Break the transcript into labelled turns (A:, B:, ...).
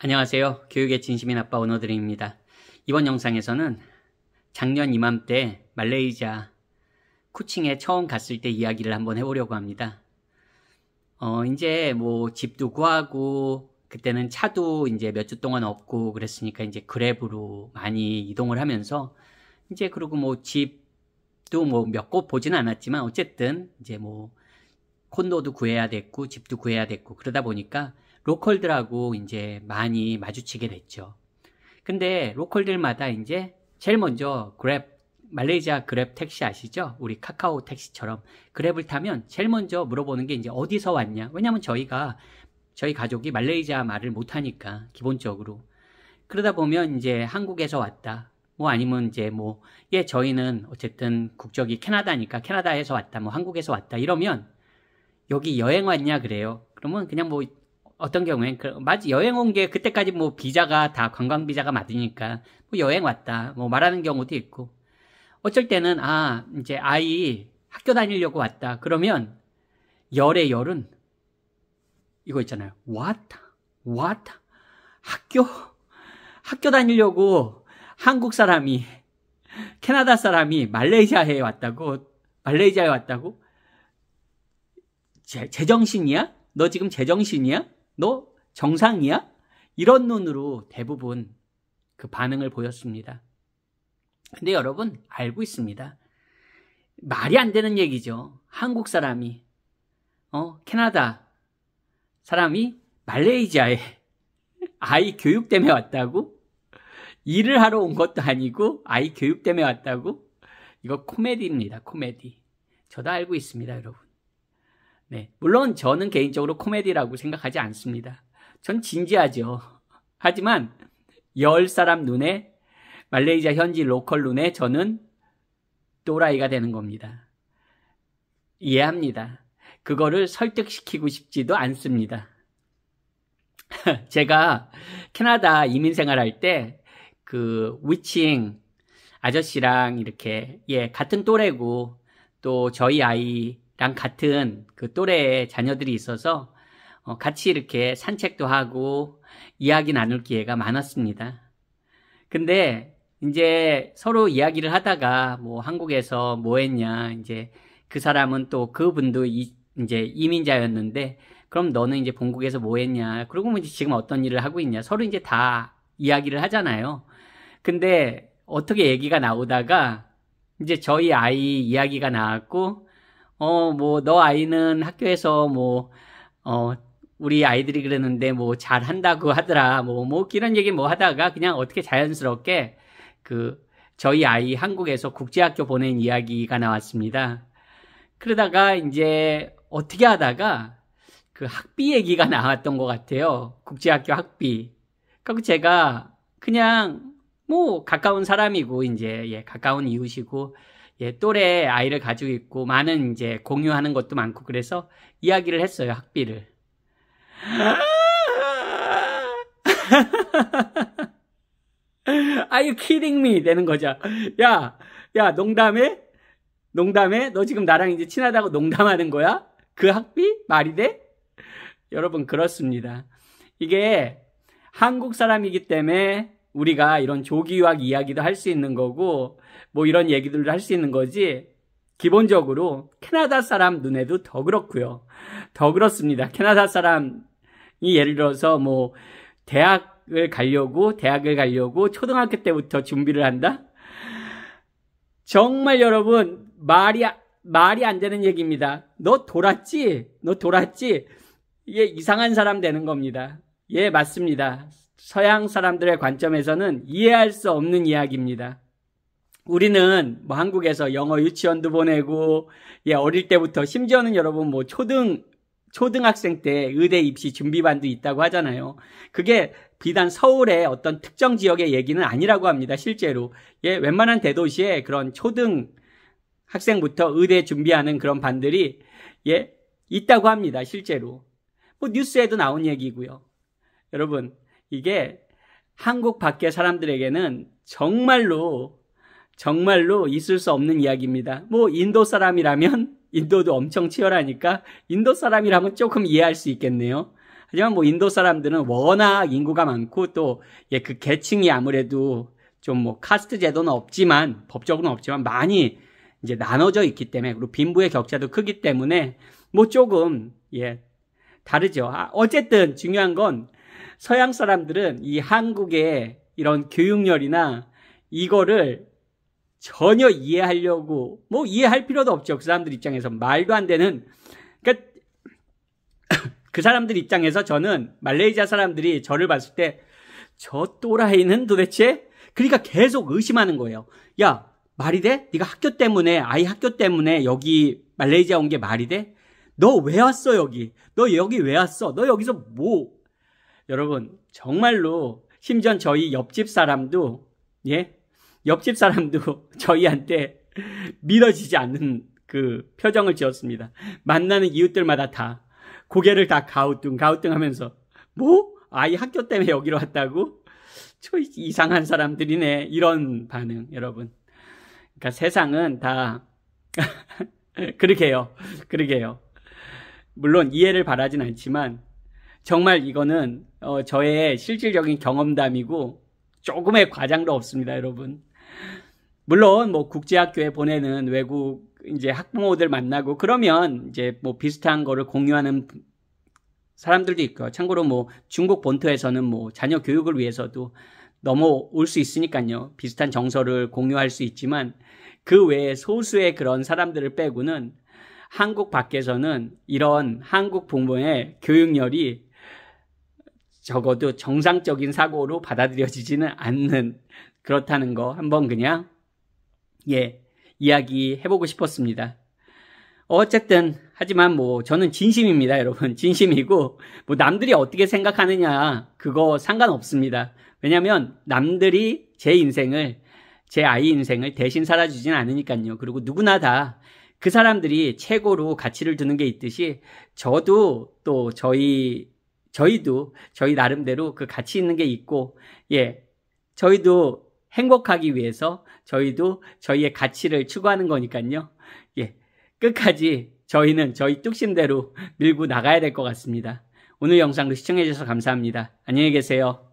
A: 안녕하세요. 교육의 진심인 아빠 오너드림입니다. 이번 영상에서는 작년 이맘때 말레이시아 쿠칭에 처음 갔을 때 이야기를 한번 해보려고 합니다. 어, 이제 뭐 집도 구하고 그때는 차도 이제 몇 주 동안 없고 그랬으니까 이제 그랩으로 많이 이동을 하면서 이제 그리고 뭐 집도 뭐 몇 곳 보지는 않았지만 어쨌든 이제 뭐 콘도도 구해야 됐고 집도 구해야 됐고 그러다 보니까 로컬들하고 이제 많이 마주치게 됐죠. 근데 로컬들마다 이제 제일 먼저 그랩, 말레이시아 그랩 택시 아시죠? 우리 카카오 택시처럼 그랩을 타면 제일 먼저 물어보는 게 이제 어디서 왔냐? 왜냐면 저희가 저희 가족이 말레이시아 말을 못하니까 기본적으로 그러다 보면 이제 한국에서 왔다. 뭐 아니면 이제 뭐, 예, 저희는 어쨌든 국적이 캐나다니까 캐나다에서 왔다, 뭐 한국에서 왔다 이러면 여기 여행 왔냐 그래요. 그러면 그냥 뭐 어떤 경우엔 그맞 여행 온 게 그때까지 뭐 비자가 다 관광 비자가 맞으니까 뭐 여행 왔다 뭐 말하는 경우도 있고 어쩔 때는 아 이제 아이 학교 다니려고 왔다 그러면 열의 열은 이거 있잖아요 왔다 왔다 학교 학교 다니려고 한국 사람이 캐나다 사람이 말레이시아에 왔다고 말레이시아에 왔다고 제, 제정신이야? 너 지금 제정신이야? 너 정상이야? 이런 눈으로 대부분 그 반응을 보였습니다. 근데 여러분 알고 있습니다. 말이 안 되는 얘기죠. 한국 사람이 어, 캐나다 사람이 말레이시아에 아이 교육 때문에 왔다고 일을 하러 온 것도 아니고 아이 교육 때문에 왔다고 이거 코미디입니다. 코미디. 저도 알고 있습니다, 여러분. 네. 물론 저는 개인적으로 코미디라고 생각하지 않습니다. 전 진지하죠. 하지만 열 사람 눈에 말레이시아 현지 로컬 눈에 저는 또라이가 되는 겁니다. 이해합니다. 그거를 설득시키고 싶지도 않습니다. 제가 캐나다 이민 생활할 때 그 위칭 아저씨랑 이렇게 예 같은 또래고 또 저희 아이 랑 같은 그 또래의 자녀들이 있어서 어, 같이 이렇게 산책도 하고 이야기 나눌 기회가 많았습니다. 근데 이제 서로 이야기를 하다가 뭐 한국에서 뭐 했냐 이제 그 사람은 또 그분도 이, 이제 이민자였는데 그럼 너는 이제 본국에서 뭐 했냐 그리고 뭐 이제 지금 어떤 일을 하고 있냐 서로 이제 다 이야기를 하잖아요. 근데 어떻게 얘기가 나오다가 이제 저희 아이 이야기가 나왔고 어, 뭐, 너 아이는 학교에서 뭐, 어, 우리 아이들이 그랬는데 뭐 잘한다고 하더라. 뭐, 뭐, 이런 얘기 뭐 하다가 그냥 어떻게 자연스럽게 그, 저희 아이 한국에서 국제학교 보낸 이야기가 나왔습니다. 그러다가 이제 어떻게 하다가 그 학비 얘기가 나왔던 것 같아요. 국제학교 학비. 그리고 그러니까 제가 그냥 뭐 가까운 사람이고 이제 예, 가까운 이웃이고 예, 또래 아이를 가지고 있고 많은 이제 공유하는 것도 많고 그래서 이야기를 했어요 학비를. Are you kidding me? 되는 거죠. 야, 야, 농담해? 농담해? 너 지금 나랑 이제 친하다고 농담하는 거야? 그 학비? 말이 돼? 여러분, 그렇습니다. 이게 한국 사람이기 때문에 우리가 이런 조기유학 이야기도 할 수 있는 거고 뭐 이런 얘기들도 할 수 있는 거지 기본적으로 캐나다 사람 눈에도 더 그렇고요. 더 그렇습니다. 캐나다 사람이 예를 들어서 뭐 대학을 가려고 대학을 가려고 초등학교 때부터 준비를 한다. 정말 여러분 말이 말이 안 되는 얘기입니다. 너 돌았지? 너 돌았지? 이게 이상한 사람 되는 겁니다. 예, 맞습니다. 서양 사람들의 관점에서는 이해할 수 없는 이야기입니다. 우리는 뭐 한국에서 영어 유치원도 보내고 예 어릴 때부터 심지어는 여러분 뭐 초등 초등학생 때 의대 입시 준비반도 있다고 하잖아요. 그게 비단 서울의 어떤 특정 지역의 얘기는 아니라고 합니다. 실제로 예 웬만한 대도시에 그런 초등 학생부터 의대 준비하는 그런 반들이 예 있다고 합니다. 실제로 뭐 뉴스에도 나온 얘기고요. 여러분 이게 한국 밖의 사람들에게는 정말로 정말로 있을 수 없는 이야기입니다. 뭐 인도 사람이라면 인도도 엄청 치열하니까 인도 사람이라면 조금 이해할 수 있겠네요. 하지만 뭐 인도 사람들은 워낙 인구가 많고 또그 예, 계층이 아무래도 좀 뭐 카스트 제도는 없지만 법적으로는 없지만 많이 이제 나눠져 있기 때문에 그리고 빈부의 격차도 크기 때문에 뭐 조금 예 다르죠. 아, 어쨌든 중요한 건 서양 사람들은 이 한국의 이런 교육열이나 이거를 전혀 이해하려고 뭐 이해할 필요도 없죠. 그 사람들 입장에서 말도 안 되는 그니까그 사람들 입장에서 저는 말레이시아 사람들이 저를 봤을 때 저 또라이는 도대체 그러니까 계속 의심하는 거예요. 야 말이 돼? 네가 학교 때문에 아이 학교 때문에 여기 말레이시아 온 게 말이 돼? 너 왜 왔어 여기? 너 여기 왜 왔어? 너 여기서 뭐 여러분, 정말로 심지어 저희 옆집 사람도 예? 옆집 사람도 저희한테 믿어지지 않는 그 표정을 지었습니다. 만나는 이웃들마다 다 고개를 다 가우뚱 가우뚱 하면서 뭐 아이 학교 때문에 여기로 왔다고 저 이상한 사람들이네 이런 반응 여러분. 그러니까 세상은 다 그러게요. 그러게요. 물론 이해를 바라진 않지만 정말 이거는 어, 저의 실질적인 경험담이고 조금의 과장도 없습니다, 여러분. 물론 뭐 국제학교에 보내는 외국 이제 학부모들 만나고 그러면 이제 뭐 비슷한 거를 공유하는 사람들도 있고요. 참고로 뭐 중국 본토에서는 뭐 자녀 교육을 위해서도 넘어올 수 있으니까요. 비슷한 정서를 공유할 수 있지만 그 외에 소수의 그런 사람들을 빼고는 한국 밖에서는 이런 한국 부모의 교육열이 적어도 정상적인 사고로 받아들여지지는 않는 그렇다는 거 한번 그냥 예 이야기 해보고 싶었습니다. 어쨌든 하지만 뭐 저는 진심입니다 여러분 진심이고 뭐 남들이 어떻게 생각하느냐 그거 상관없습니다 왜냐면 남들이 제 인생을 제 아이 인생을 대신 살아주진 않으니까요 그리고 누구나 다 그 사람들이 최고로 가치를 두는 게 있듯이 저도 또 저희 저희도 저희 나름대로 그 가치 있는 게 있고 예 저희도 행복하기 위해서 저희도 저희의 가치를 추구하는 거니까요 예 끝까지 저희는 저희 뚝심대로 밀고 나가야 될 것 같습니다 오늘 영상도 시청해 주셔서 감사합니다 안녕히 계세요.